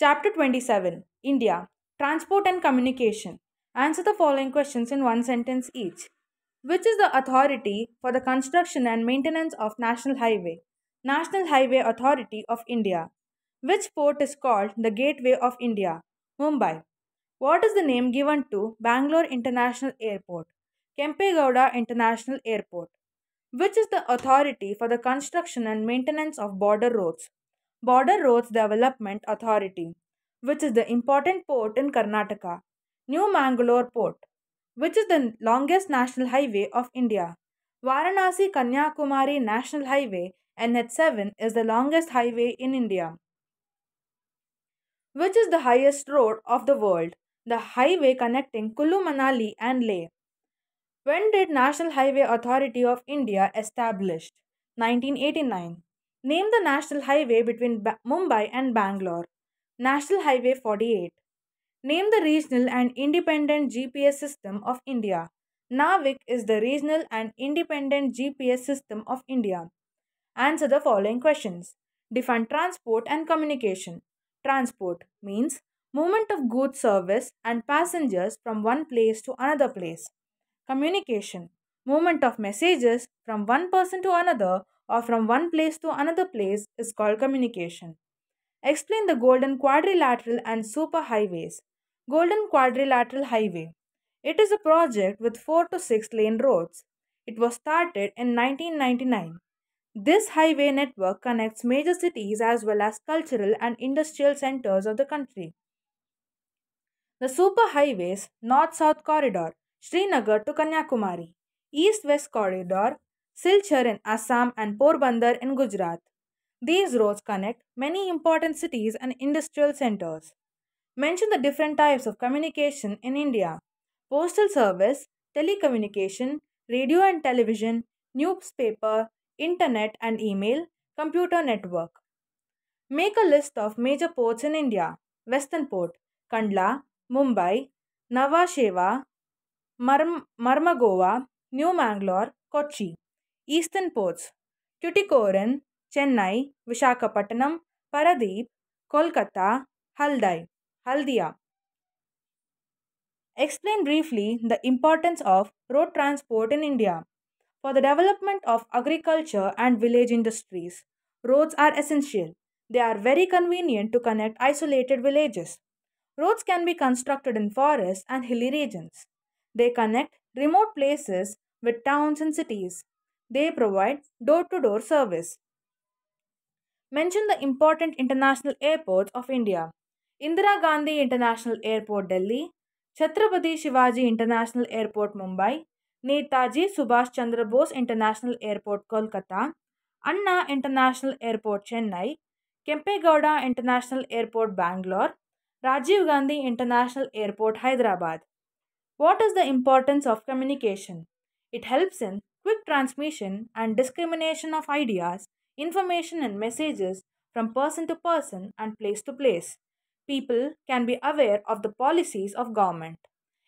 Chapter 27 India Transport and Communication. Answer the following questions in one sentence each. Which is the authority for the construction and maintenance of National Highway? National Highway Authority of India. Which port is called the Gateway of India? Mumbai. What is the name given to Bangalore International Airport? Kempegowda International Airport. Which is the authority for the construction and maintenance of border roads? Border Roads Development Authority, which is the important port in Karnataka, New Mangalore Port, which is the longest national highway of India. Varanasi Kanyakumari National Highway NH7 is the longest highway in India. Which is the highest road of the world? The highway connecting Kullu Manali and Leh. When did National Highway Authority of India established? 1989. Name the national highway between ba Mumbai and Bangalore. National Highway 48. Name the regional and independent GPS system of India. NAVIC is the regional and independent GPS system of India. Answer the following questions. Define transport and communication. Transport means movement of goods service and passengers from one place to another place. Communication movement of messages from one person to another or from one place to another place is called communication. Explain the golden quadrilateral and superhighways. Golden Quadrilateral Highway. It is a project with 4 to 6 lane roads. It was started in 1999. This highway network connects major cities as well as cultural and industrial centers of the country. The superhighways North South Corridor, Srinagar to Kanyakumari, East West Corridor, Silchar in Assam and Porbandar in Gujarat. These roads connect many important cities and industrial centers. Mention the different types of communication in India. Postal service, telecommunication, radio and television, newspaper, internet and email, computer network. Make a list of major ports in India. Western Port, Kandla, Mumbai, Nava Sheva, Marm Marmagova, New Mangalore, Kochi. Eastern ports Tuticorin, Chennai, Visakhapatnam, Paradeep, Kolkata, Haldai, Haldia. Explain briefly the importance of road transport in India. For the development of agriculture and village industries, roads are essential. They are very convenient to connect isolated villages. Roads can be constructed in forests and hilly regions. They connect remote places with towns and cities. They provide door to door service. Mention the important international airports of India Indira Gandhi International Airport, Delhi, Chhatrapati Shivaji International Airport, Mumbai, Netaji Subhash Chandra Bose International Airport, Kolkata, Anna International Airport, Chennai, Kempegowda International Airport, Bangalore, Rajiv Gandhi International Airport, Hyderabad. What is the importance of communication? It helps in quick transmission and discrimination of ideas, information, and messages from person to person and place to place. People can be aware of the policies of government.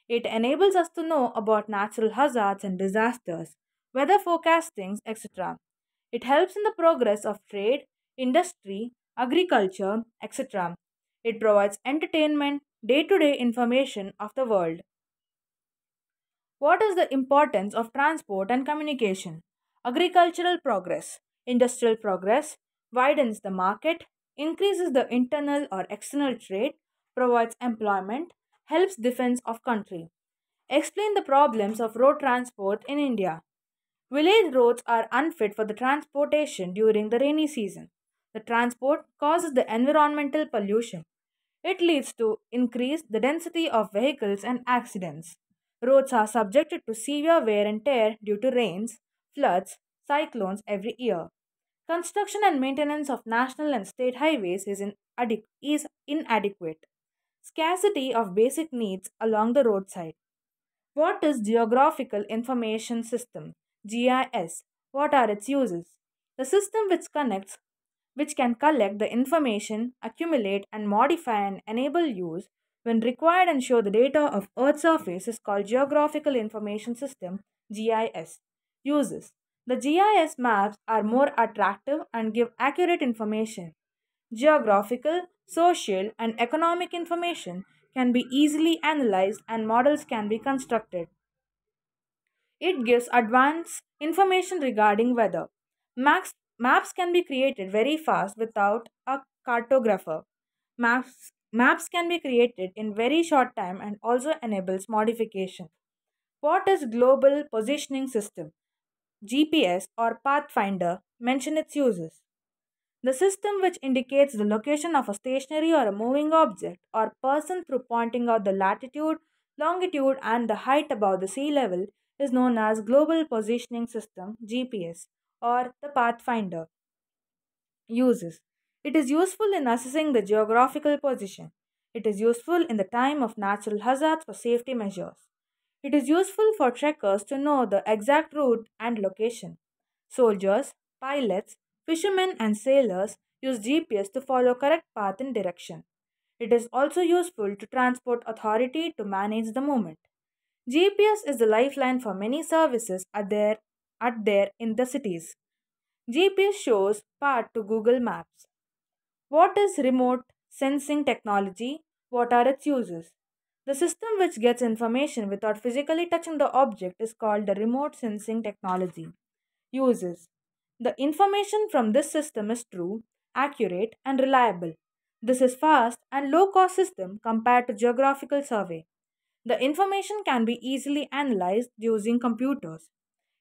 It enables us to know about natural hazards and disasters, weather forecastings, etc. It helps in the progress of trade, industry, agriculture, etc. It provides entertainment, day to day information of the world. What is the importance of transport and communication? Agricultural progress, industrial progress, widens the market, increases the internal or external trade, provides employment, helps defense of country. Explain the problems of road transport in India. Village roads are unfit for the transportation during the rainy season. The transport causes the environmental pollution. It leads to increase the density of vehicles and accidents. Roads are subjected to severe wear and tear due to rains, floods, cyclones every year. Construction and maintenance of national and state highways is, inadequ is inadequate. Scarcity of basic needs along the roadside. What is Geographical Information System GIS? What are its uses? The system which connects, which can collect the information, accumulate and modify and enable use when required and show the data of Earth's surface is called Geographical Information System GIS. Uses The GIS maps are more attractive and give accurate information. Geographical, social, and economic information can be easily analyzed and models can be constructed. It gives advanced information regarding weather. maps can be created very fast without a cartographer. Maps, maps can be created in very short time and also enables modification. What is Global Positioning System? GPS or Pathfinder mention its uses. The system which indicates the location of a stationary or a moving object or person through pointing out the latitude, longitude and the height above the sea level is known as Global Positioning System GPS or the Pathfinder. Uses it is useful in assessing the geographical position. It is useful in the time of natural hazards for safety measures. It is useful for trekkers to know the exact route and location. Soldiers, pilots, fishermen, and sailors use GPS to follow correct path and direction. It is also useful to transport authority to manage the movement. GPS is the lifeline for many services at there, at there in the cities. GPS shows part to Google Maps. What is remote sensing technology? What are its uses? The system which gets information without physically touching the object is called the remote sensing technology. Uses The information from this system is true, accurate, and reliable. This is fast and low cost system compared to geographical survey. The information can be easily analyzed using computers.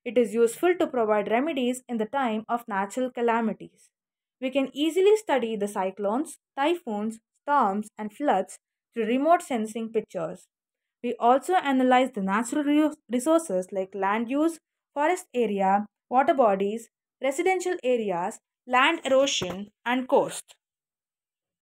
It is useful to provide remedies in the time of natural calamities. We can easily study the cyclones, typhoons, storms, and floods through remote sensing pictures. We also analyze the natural resources like land use, forest area, water bodies, residential areas, land erosion, and coast.